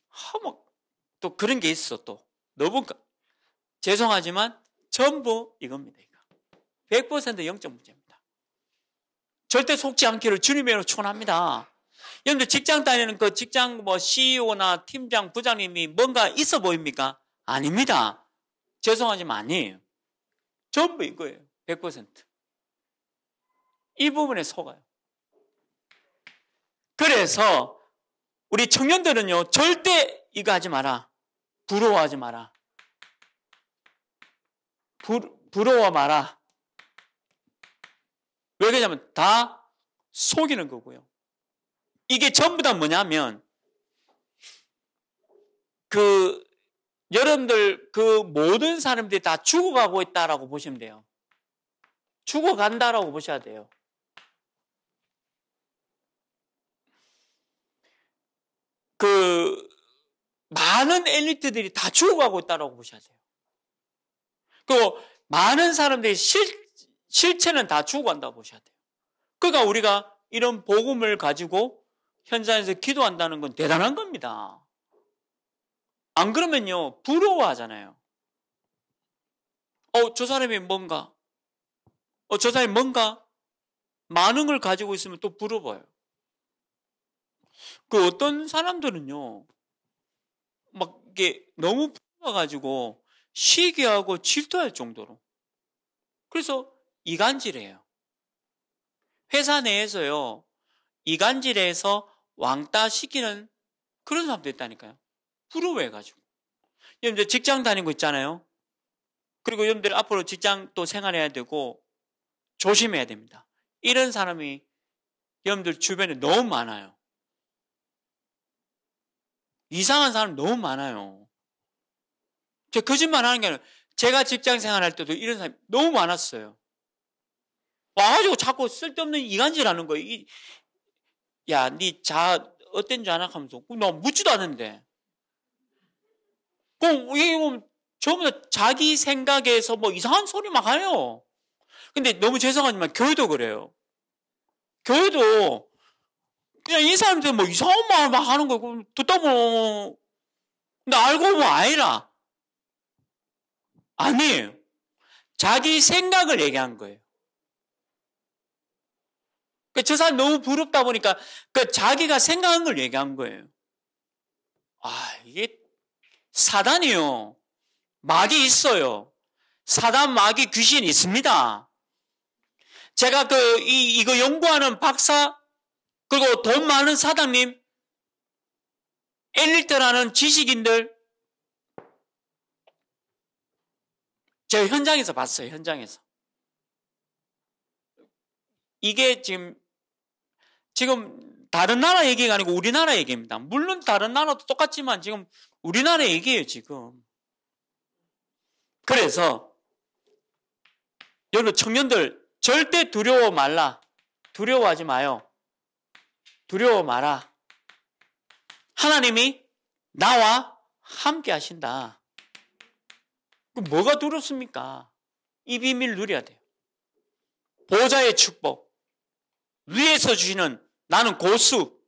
하, 뭐, 또 그런 게 있어, 또. 너무, 가, 죄송하지만 전부 이겁니다, 이거. 100% 영적 문제입니다. 절대 속지 않기를 주님으로 축원합니다 여러분들 직장 다니는 그 직장 뭐 CEO나 팀장, 부장님이 뭔가 있어 보입니까? 아닙니다. 죄송하지만 아니에요. 전부 이거예요. 100%. 이 부분에 속아요. 그래서 우리 청년들은요, 절대 이거 하지 마라. 부러워하지 마라. 부, 부러워 마라. 왜 그러냐면 다 속이는 거고요. 이게 전부 다 뭐냐면 그 여러분들 그 모든 사람들이 다 죽어가고 있다라고 보시면 돼요. 죽어간다라고 보셔야 돼요. 그 많은 엘리트들이 다 죽어가고 있다라고 보셔야 돼요. 그 많은 사람들이 실, 실체는 다 죽어간다고 보셔야 돼요. 그러니까 우리가 이런 복음을 가지고 현장에서 기도한다는 건 대단한 겁니다. 안 그러면요, 부러워하잖아요. 어, 저 사람이 뭔가, 어, 저 사람이 뭔가 만능을 가지고 있으면 또 부러워요. 그 어떤 사람들은요, 막 이게 너무 풀어가지고 시기하고 질투할 정도로. 그래서 이간질해요. 회사 내에서요, 이간질해서 왕따 시키는 그런 사람도 있다니까요. 부러워해가지고. 여러분들 직장 다니고 있잖아요. 그리고 여러분들 앞으로 직장 또 생활해야 되고 조심해야 됩니다. 이런 사람이 여러분들 주변에 너무 많아요. 이상한 사람 너무 많아요. 저 거짓말 하는 게 아니라 제가 직장 생활할 때도 이런 사람이 너무 많았어요. 와가지고 자꾸 쓸데없는 이간질하는 거예요. 이, 야, 니자 네 어땠는지 아나 하면서 나 묻지도 않는데. 그럼 이게 보면 전부 자기 생각에서 뭐 이상한 소리 막 해요. 근데 너무 죄송하지만 교회도 그래요. 교회도 그냥 이 사람들 뭐 이상한 말 막 하는 거고 듣다 보면 뭐. 근데 알고 보면 아니라 아니에요. 자기 생각을 얘기한 거예요. 그니까저 사람 너무 부럽다 보니까 그니까 자기가 생각한 걸 얘기한 거예요. 아 이게 사단이요. 막이 있어요. 사단 막이 귀신이 있습니다. 제가 그 이, 이거 연구하는 박사 그리고 돈 많은 사장님, 엘리트라는 지식인들, 제가 현장에서 봤어요, 현장에서. 이게 지금, 지금 다른 나라 얘기가 아니고 우리나라 얘기입니다. 물론 다른 나라도 똑같지만 지금 우리나라 얘기예요, 지금. 그래서, 여러분, 청년들, 절대 두려워 말라. 두려워하지 마요. 두려워 마라. 하나님이 나와 함께 하신다. 그럼 뭐가 두렵습니까? 이 비밀 누려야 돼요. 보좌의 축복. 위에서 주시는 나는 고수.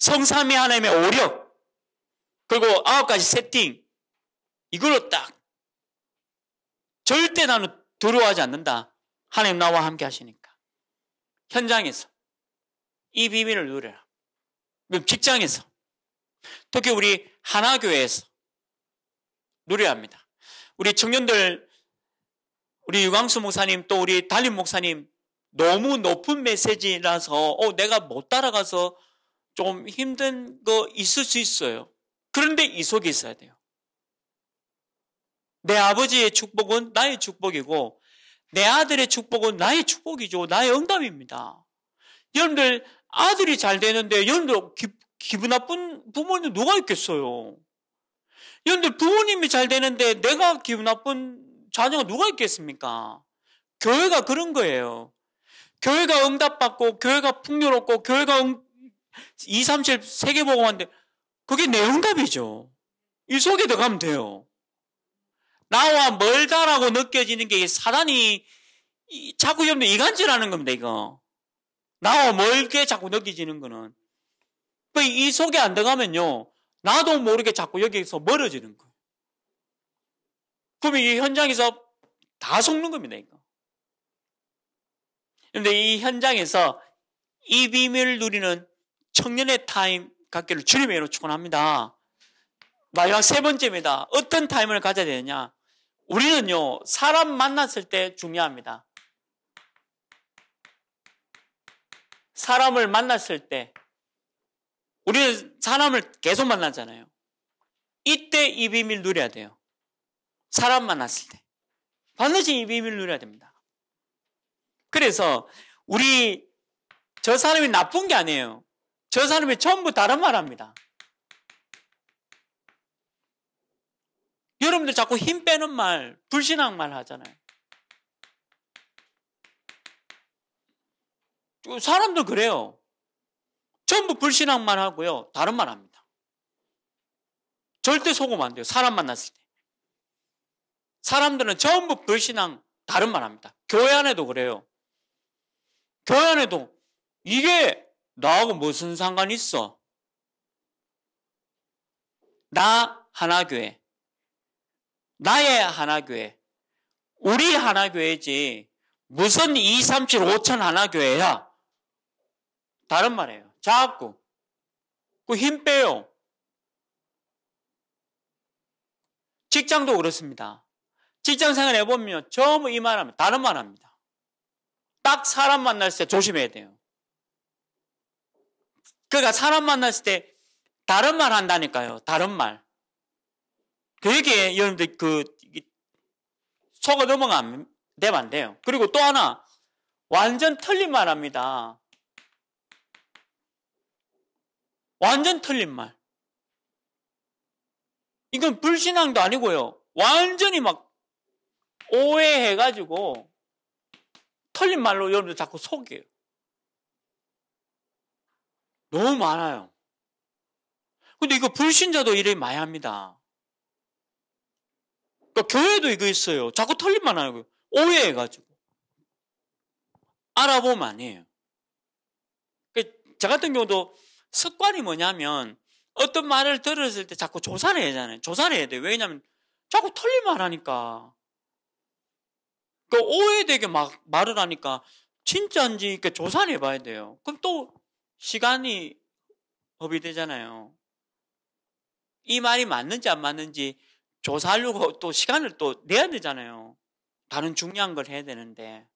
성삼위 하나님의 오력. 그리고 아홉 가지 세팅. 이걸로 딱. 절대 나는 두려워하지 않는다. 하나님 나와 함께 하시니까. 현장에서. 이 비밀을 누려라. 직장에서 특히 우리 하나교회에서 누려야 합니다. 우리 청년들 우리 유광수 목사님 또 우리 달림 목사님 너무 높은 메시지라서 어, 내가 못 따라가서 좀 힘든 거 있을 수 있어요. 그런데 이 속에 있어야 돼요. 내 아버지의 축복은 나의 축복이고 내 아들의 축복은 나의 축복이죠. 나의 응답입니다. 여러분들 아들이 잘 되는데 여러분들 기, 기분 나쁜 부모님 누가 있겠어요? 여러분들 부모님이 잘 되는데 내가 기분 나쁜 자녀가 누가 있겠습니까? 교회가 그런 거예요. 교회가 응답받고 교회가 풍요롭고 교회가 응, 2, 3, 7세계보고만데 그게 내 응답이죠. 이 속에 들어가면 돼요. 나와 멀다라고 느껴지는 게 사단이 자꾸 여러분 이간질하는 겁니다, 이거. 나와 멀게 자꾸 느껴지는 거는 그 이 속에 안 들어가면요. 나도 모르게 자꾸 여기서 멀어지는 거예요. 그럼 이 현장에서 다 속는 겁니다. 이거. 그런데 이 현장에서 이 비밀을 누리는 청년의 타임 갖기를 주님의 이름으로 축원합니다. 마지막 세 번째입니다. 어떤 타임을 가져야 되느냐? 우리는요 사람 만났을 때 중요합니다. 사람을 만났을 때 우리는 사람을 계속 만나잖아요. 이때 이 비밀 누려야 돼요. 사람 만났을 때. 반드시 이 비밀 누려야 됩니다. 그래서 우리 저 사람이 나쁜 게 아니에요. 저 사람이 전부 다른 말 합니다. 여러분들 자꾸 힘 빼는 말, 불신앙 말 하잖아요. 사람들 그래요. 전부 불신앙만 하고요. 다른 말 합니다. 절대 속으면 안 돼요. 사람 만났을 때. 사람들은 전부 불신앙 다른 말 합니다. 교회 안에도 그래요. 교회 안에도 이게 나하고 무슨 상관 있어? 나 하나교회. 나의 하나교회. 우리 하나교회지. 무슨 2, 3, 7, 5천 하나교회야? 다른 말이에요. 자꾸. 그힘 빼요. 직장도 그렇습니다. 직장 생활 해보면 전부 이 말하면 다른 말 합니다. 딱 사람 만날때 조심해야 돼요. 그러니까 사람 만났을 때 다른 말 한다니까요. 다른 말. 그게 여러분들 그속어 넘어가면 되면 안 돼요. 그리고 또 하나 완전 틀린 말 합니다. 완전 틀린 말. 이건 불신앙도 아니고요. 완전히 막 오해해가지고 틀린 말로 여러분들 자꾸 속여요. 너무 많아요. 근데 이거 불신자도 일을 많이 합니다. 그러니까 교회도 이거 있어요. 자꾸 틀린 말하고 오해해가지고. 알아보면 아니에요. 그러니까 저 같은 경우도 습관이 뭐냐면 어떤 말을 들었을 때 자꾸 조사를 해야 되잖아요. 조사를 해야 돼 왜냐면 자꾸 틀린 말 하니까. 그 오해되게 막 말을 하니까 진짜인지 이렇게 조사를 해봐야 돼요. 그럼 또 시간이 허이되잖아요이 말이 맞는지 안 맞는지 조사하려고 또 시간을 또 내야 되잖아요. 다른 중요한 걸 해야 되는데.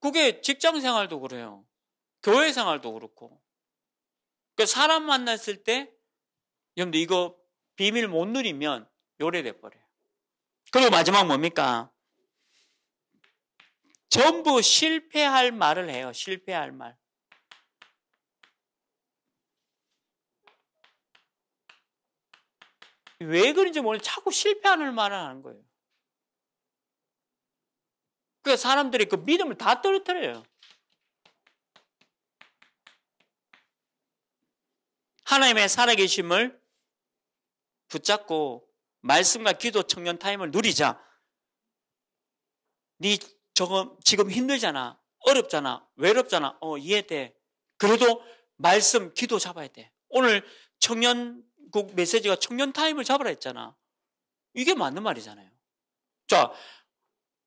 그게 직장 생활도 그래요. 교회 생활도 그렇고. 그 사람 만났을 때 여러분들 이거 비밀 못 누리면 요래돼 버려요. 그리고 마지막 뭡니까? 전부 실패할 말을 해요. 실패할 말. 왜 그런지 모르는 자꾸 실패하는 말을 하는 거예요. 그 사람들이 그 믿음을 다 떨어뜨려요. 하나님의 살아계심을 붙잡고 말씀과 기도 청년 타임을 누리자. 네 저거 지금 힘들잖아. 어렵잖아. 외롭잖아. 어, 이해돼. 그래도 말씀, 기도 잡아야 돼. 오늘 청년국 메시지가 청년 타임을 잡으라 했잖아. 이게 맞는 말이잖아요. 자,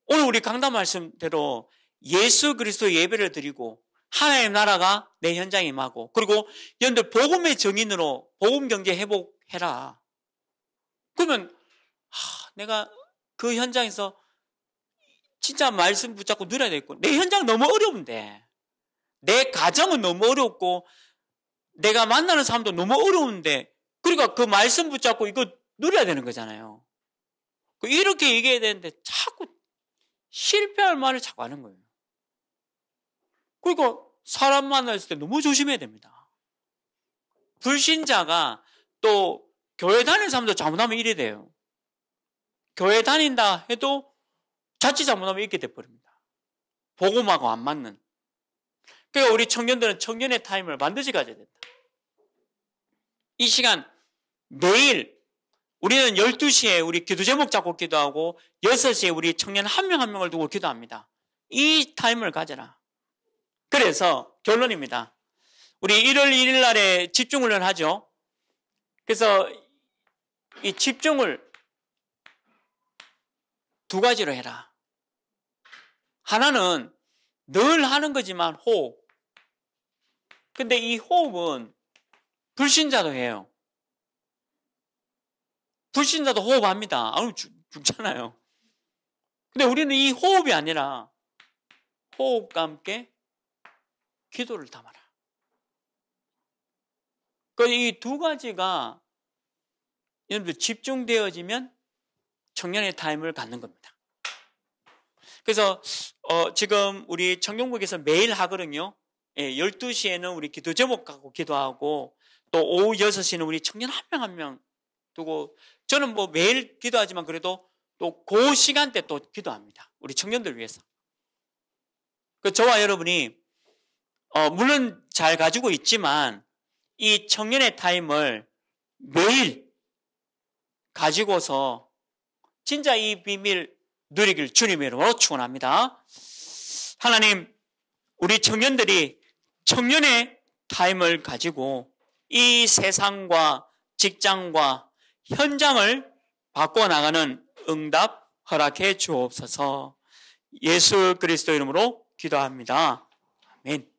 오늘 우리 강단 말씀대로 예수 그리스도 예배를 드리고 하나님 나라가 내 현장에 임하고 그리고 여러분들 복음의 정인으로 복음 경제 회복해라. 그러면 하, 내가 그 현장에서 진짜 말씀 붙잡고 누려야 되겠고 내 현장 너무 어려운데 내 가정은 너무 어렵고 내가 만나는 사람도 너무 어려운데 그러니까 그 말씀 붙잡고 이거 누려야 되는 거잖아요. 그 이렇게 얘기해야 되는데 자꾸 실패할 말을 자꾸 하는 거예요. 그러니까 사람 만났을 때 너무 조심해야 됩니다. 불신자가 또 교회 다니는 사람도 잘못하면 이래 돼요. 교회 다닌다 해도 자칫 잘못하면 이렇게 돼버립니다. 복음하고 안 맞는. 그러니까 우리 청년들은 청년의 타임을 반드시 가져야 된다. 이 시간 매일 우리는 12시에 우리 기도 제목 잡고 기도하고 6시에 우리 청년 한 명한 한 명을 두고 기도합니다. 이 타임을 가져라. 그래서 결론입니다. 우리 1월 1일 날에 집중훈련 하죠. 그래서 이 집중을 두 가지로 해라. 하나는 늘 하는 거지만 호흡. 근데 이 호흡은 불신자도 해요. 불신자도 호흡합니다. 아우 죽, 잖아요 근데 우리는 이 호흡이 아니라 호흡과 함께 기도를 담아라. 그러니까 이두 가지가 여러분들 집중되어지면 청년의 타임을 갖는 겁니다. 그래서 어, 지금 우리 청년국에서 매일 하거든요. 예, 12시에는 우리 기도 제목 갖고 기도하고 또 오후 6시는 우리 청년 한 명 한명 한 명 두고 저는 뭐 매일 기도하지만 그래도 또그 시간대 또 기도합니다. 우리 청년들 위해서. 그 저와 여러분이 어, 물론 잘 가지고 있지만 이 청년의 타임을 매일 가지고서 진짜 이 비밀 누리길 주님 이름으로 축원합니다. 하나님 우리 청년들이 청년의 타임을 가지고 이 세상과 직장과 현장을 바꿔나가는 응답 허락해 주옵소서 예수 그리스도 이름으로 기도합니다. 아멘.